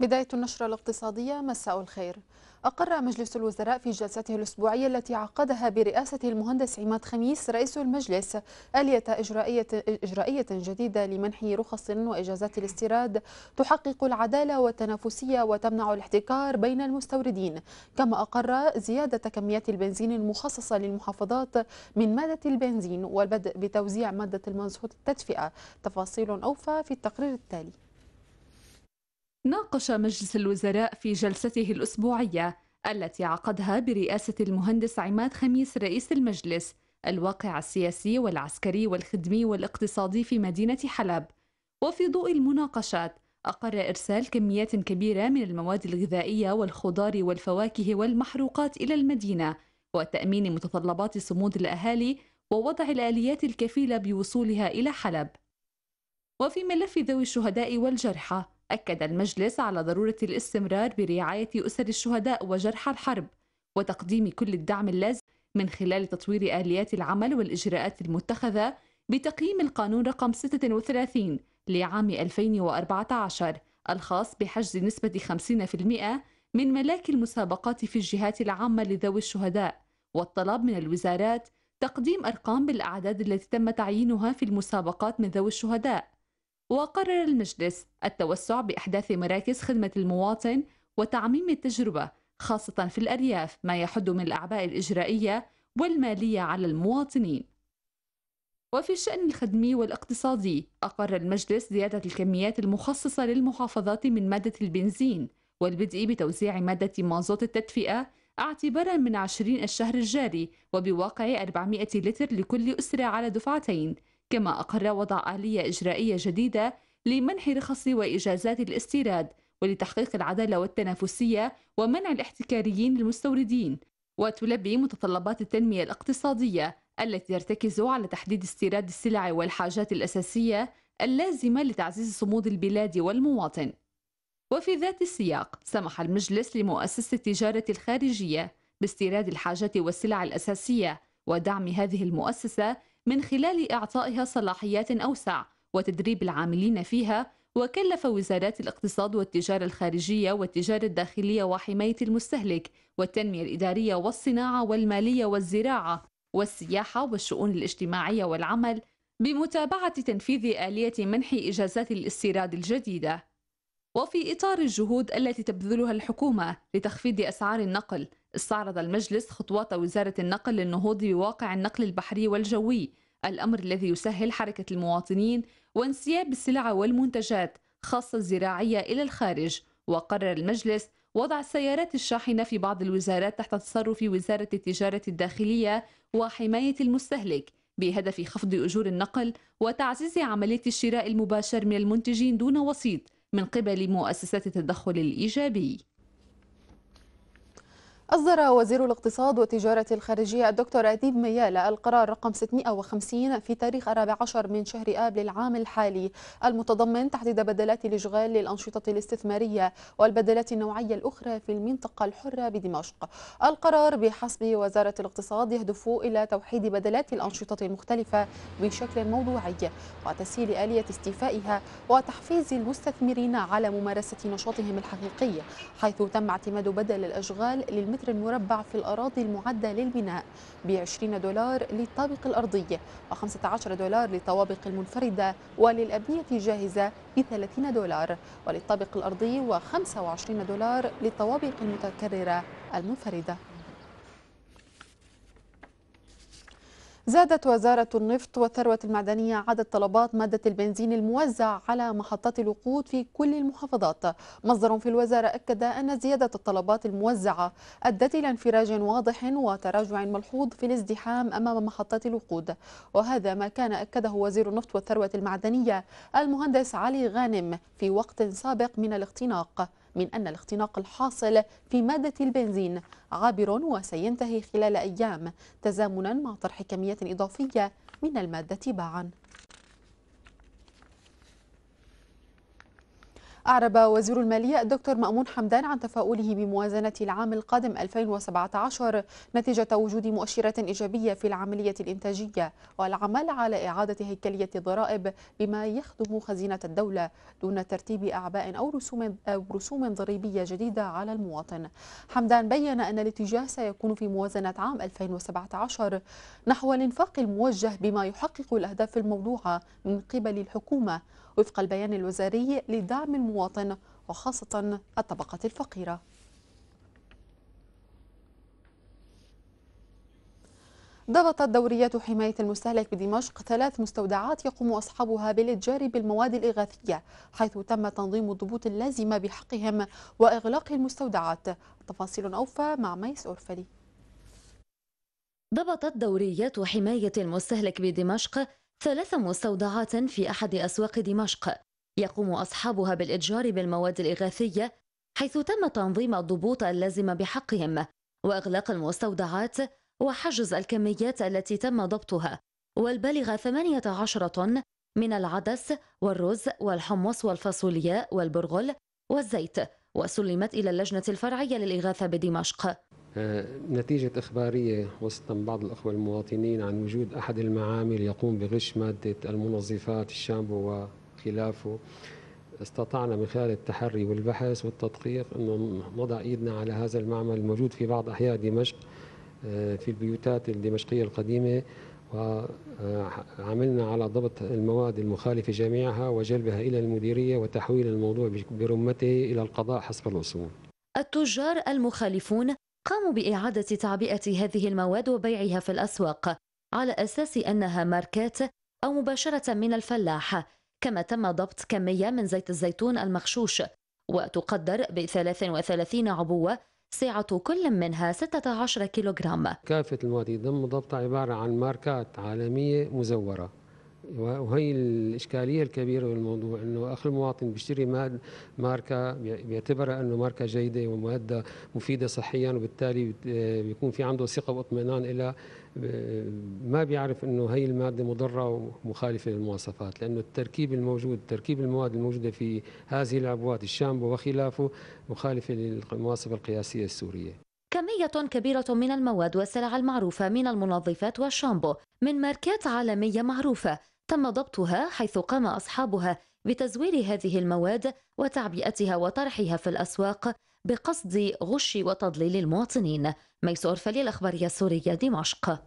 بداية النشرة الاقتصادية مساء الخير أقر مجلس الوزراء في جلسته الأسبوعية التي عقدها برئاسة المهندس عماد خميس رئيس المجلس آلية إجرائية, إجرائية جديدة لمنح رخص وإجازات الاستيراد تحقق العدالة والتنافسية وتمنع الاحتكار بين المستوردين كما أقر زيادة كميات البنزين المخصصة للمحافظات من مادة البنزين والبدء بتوزيع مادة المنصوت التدفئة تفاصيل أوفى في التقرير التالي ناقش مجلس الوزراء في جلسته الأسبوعية التي عقدها برئاسة المهندس عماد خميس رئيس المجلس الواقع السياسي والعسكري والخدمي والاقتصادي في مدينة حلب وفي ضوء المناقشات أقر إرسال كميات كبيرة من المواد الغذائية والخضار والفواكه والمحروقات إلى المدينة وتأمين متطلبات صمود الأهالي ووضع الآليات الكفيلة بوصولها إلى حلب وفي ملف ذوي الشهداء والجرحى أكد المجلس على ضرورة الاستمرار برعاية أسر الشهداء وجرحى الحرب وتقديم كل الدعم اللازم من خلال تطوير آليات العمل والإجراءات المتخذة بتقييم القانون رقم 36 لعام 2014 الخاص بحجز نسبة 50% من ملاك المسابقات في الجهات العامة لذوي الشهداء والطلب من الوزارات تقديم أرقام بالأعداد التي تم تعيينها في المسابقات من ذوي الشهداء وقرر المجلس التوسع بإحداث مراكز خدمة المواطن وتعميم التجربة خاصة في الأرياف ما يحد من الأعباء الإجرائية والمالية على المواطنين. وفي الشأن الخدمي والاقتصادي أقر المجلس زيادة الكميات المخصصة للمحافظات من مادة البنزين والبدء بتوزيع مادة مازوت التدفئة اعتبارا من عشرين الشهر الجاري وبواقع 400 لتر لكل أسرة على دفعتين كما أقر وضع آلية إجرائية جديدة لمنح رخص وإجازات الاستيراد ولتحقيق العدالة والتنافسية ومنع الاحتكاريين للمستوردين وتلبي متطلبات التنمية الاقتصادية التي ترتكز على تحديد استيراد السلع والحاجات الأساسية اللازمة لتعزيز صمود البلاد والمواطن وفي ذات السياق سمح المجلس لمؤسسة التجارة الخارجية باستيراد الحاجات والسلع الأساسية ودعم هذه المؤسسة من خلال إعطائها صلاحيات أوسع وتدريب العاملين فيها وكلف وزارات الاقتصاد والتجارة الخارجية والتجارة الداخلية وحماية المستهلك والتنمية الإدارية والصناعة والمالية والزراعة والسياحة والشؤون الاجتماعية والعمل بمتابعة تنفيذ آلية منح إجازات الاستيراد الجديدة وفي إطار الجهود التي تبذلها الحكومة لتخفيض أسعار النقل استعرض المجلس خطوات وزارة النقل للنهوض بواقع النقل البحري والجوي الأمر الذي يسهل حركة المواطنين وانسياب السلع والمنتجات خاصة الزراعية إلى الخارج وقرر المجلس وضع السيارات الشاحنة في بعض الوزارات تحت تصرف وزارة التجارة الداخلية وحماية المستهلك بهدف خفض أجور النقل وتعزيز عملية الشراء المباشر من المنتجين دون وسيط من قبل مؤسسات التدخل الإيجابي أصدر وزير الاقتصاد والتجارة الخارجية الدكتور أديب ميالة القرار رقم 650 في تاريخ 14 من شهر آب للعام الحالي المتضمن تحديد بدلات الإشغال للأنشطة الاستثمارية والبدلات النوعية الأخرى في المنطقة الحرة بدمشق القرار بحسب وزارة الاقتصاد يهدف إلى توحيد بدلات الأنشطة المختلفة بشكل موضوعي وتسهيل آلية استيفائها وتحفيز المستثمرين على ممارسة نشاطهم الحقيقي حيث تم اعتماد بدل الأشغال للمنطقة متر مربع في الأراضي المعدة للبناء ب 20 دولار للطابق الأرضي و15 دولار للطوابق المنفردة وللأبنية الجاهزة ب 30 دولار وللطابق الأرضي و25 دولار للطوابق المتكررة المنفردة زادت وزارة النفط والثروة المعدنية عدد طلبات مادة البنزين الموزع على محطات الوقود في كل المحافظات مصدر في الوزارة أكد أن زيادة الطلبات الموزعة أدت إلى انفراج واضح وتراجع ملحوظ في الازدحام أمام محطات الوقود وهذا ما كان أكده وزير النفط والثروة المعدنية المهندس علي غانم في وقت سابق من الاختناق من أن الاختناق الحاصل في مادة البنزين عابر وسينتهي خلال أيام تزامنا مع طرح كميات إضافية من المادة باعاً أعرب وزير المالية الدكتور مأمون حمدان عن تفاؤله بموازنة العام القادم 2017 نتيجة وجود مؤشرات إيجابية في العملية الإنتاجية والعمل على إعادة هيكلية الضرائب بما يخدم خزينة الدولة دون ترتيب أعباء أو رسوم أو رسوم ضريبية جديدة على المواطن. حمدان بين أن الاتجاه سيكون في موازنة عام 2017 نحو الإنفاق الموجه بما يحقق الأهداف الموضوعة من قبل الحكومة وفق البيان الوزاري لدعم المواطن المواطن وخاصة الطبقة الفقيرة ضبطت دوريات حماية المستهلك بدمشق ثلاث مستودعات يقوم أصحابها بالإتجار بالمواد الإغاثية حيث تم تنظيم الضبوط اللازمة بحقهم وإغلاق المستودعات تفاصيل أوفى مع ميس أورفلي ضبطت دوريات حماية المستهلك بدمشق ثلاث مستودعات في أحد أسواق دمشق يقوم أصحابها بالإتجار بالمواد الإغاثية حيث تم تنظيم الضبوط اللازمة بحقهم وإغلاق المستودعات وحجز الكميات التي تم ضبطها والبالغ 18 طن من العدس والرز والحمص والفاصولياء والبرغل والزيت وسلمت إلى اللجنة الفرعية للإغاثة بدمشق آه، نتيجة إخبارية وصلت من بعض الأخوة المواطنين عن وجود أحد المعامل يقوم بغش مادة المنظفات الشامبو خلافه استطعنا من خلال التحري والبحث والتدقيق أن نضع إيدنا على هذا المعمل الموجود في بعض أحياء دمشق آه، في البيوتات الدمشقية القديمة وعملنا على ضبط المواد المخالفة جميعها وجلبها إلى المديرية وتحويل الموضوع برمته إلى القضاء حسب الأصول التجار المخالفون قاموا بإعادة تعبئة هذه المواد وبيعها في الأسواق على أساس أنها ماركات أو مباشرة من الفلاح كما تم ضبط كمية من زيت الزيتون المغشوش وتقدر ب 33 عبوة سعة كل منها 16 كيلوغرام كافة المواد يتم ضبطها عبارة عن ماركات عالمية مزورة وهي الإشكالية الكبيرة بالموضوع أنه اخ المواطن بيشتري ماركة بيعتبرها أنه ماركة جيدة ومادة مفيدة صحيا وبالتالي بيكون في عنده ثقة واطمئنان إلى ما بيعرف أنه هي المادة مضرة ومخالفة للمواصفات لأنه التركيب الموجود تركيب المواد الموجودة في هذه العبوات الشامبو وخلافه مخالفة للمواصفة القياسية السورية كمية كبيرة من المواد والسلع المعروفة من المنظفات والشامبو من ماركات عالمية معروفة تم ضبطها حيث قام أصحابها بتزوير هذه المواد وتعبئتها وطرحها في الأسواق بقصد غش وتضليل المواطنين ميسور فلي الأخبارية السورية دمشق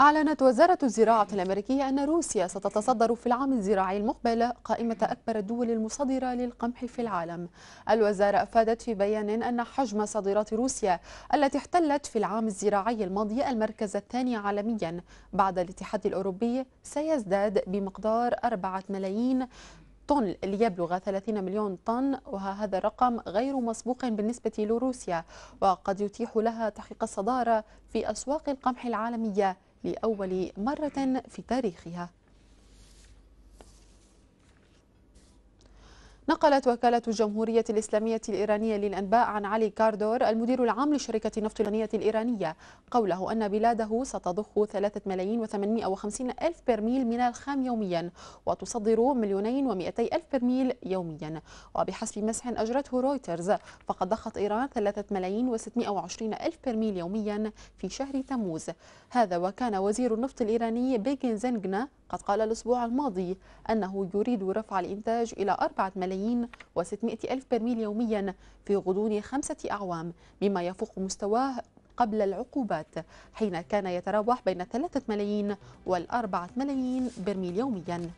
أعلنت وزارة الزراعة الأمريكية أن روسيا ستتصدر في العام الزراعي المقبل قائمة أكبر الدول المصدرة للقمح في العالم. الوزارة أفادت في بيان أن حجم صادرات روسيا التي احتلت في العام الزراعي الماضي المركز الثاني عالميا بعد الاتحاد الأوروبي سيزداد بمقدار 4 ملايين طن ليبلغ 30 مليون طن وهذا الرقم غير مسبوق بالنسبة لروسيا وقد يتيح لها تحقيق الصدارة في أسواق القمح العالمية لأول مرة في تاريخها نقلت وكالة الجمهورية الإسلامية الإيرانية للأنباء عن علي كاردور المدير العام لشركة النفط الغنية الإيرانية قوله أن بلاده ستضخ 3 ملايين و850 ألف برميل من الخام يوميا وتصدر مليونين و200 ألف برميل يوميا وبحسب مسح أجرته رويترز فقد ضخت إيران 3 ملايين و620 ألف برميل يوميا في شهر تموز هذا وكان وزير النفط الإيراني بيجن زنجنا قد قال الأسبوع الماضي أنه يريد رفع الإنتاج إلى 4 ملايين ملايين و600 ألف برميل يوميا في غضون خمسة أعوام مما يفوق مستواه قبل العقوبات حين كان يتراوح بين 3 ملايين و4 ملايين برميل يوميا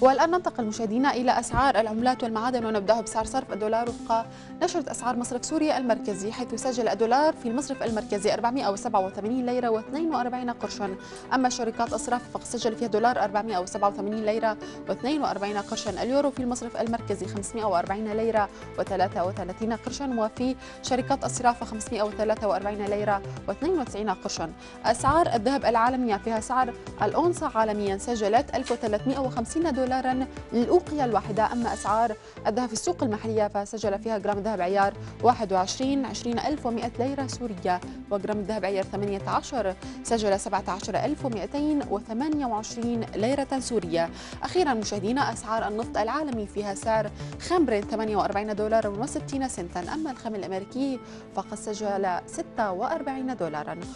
والآن ننتقل مشاهدينا إلى أسعار العملات والمعادن ونبدأ بسعر صرف الدولار وفق نشرة أسعار مصرف سوريا المركزي حيث سجل الدولار في المصرف المركزي 487 ليرة و42 قرشا أما شركات أصراف فقد سجل فيها دولار 487 ليرة و42 قرشا اليورو في المصرف المركزي 540 ليرة و33 قرشا وفي شركات الصرافة 543 ليرة و92 قرشا أسعار الذهب العالمية فيها سعر الأونصة عالميا سجلت 1350 دولار دولارا للأوقية الواحدة أما أسعار الذهب في السوق المحلية فسجل فيها جرام الذهب عيار 21 20100 ليرة سورية وجرام الذهب عيار 18 سجل 17228 ليرة سورية أخيرا مشاهدينا أسعار النفط العالمي فيها سعر خام برنت 48 دولارا و60 سنتا أما الخام الأمريكي فقد سجل 46 دولارا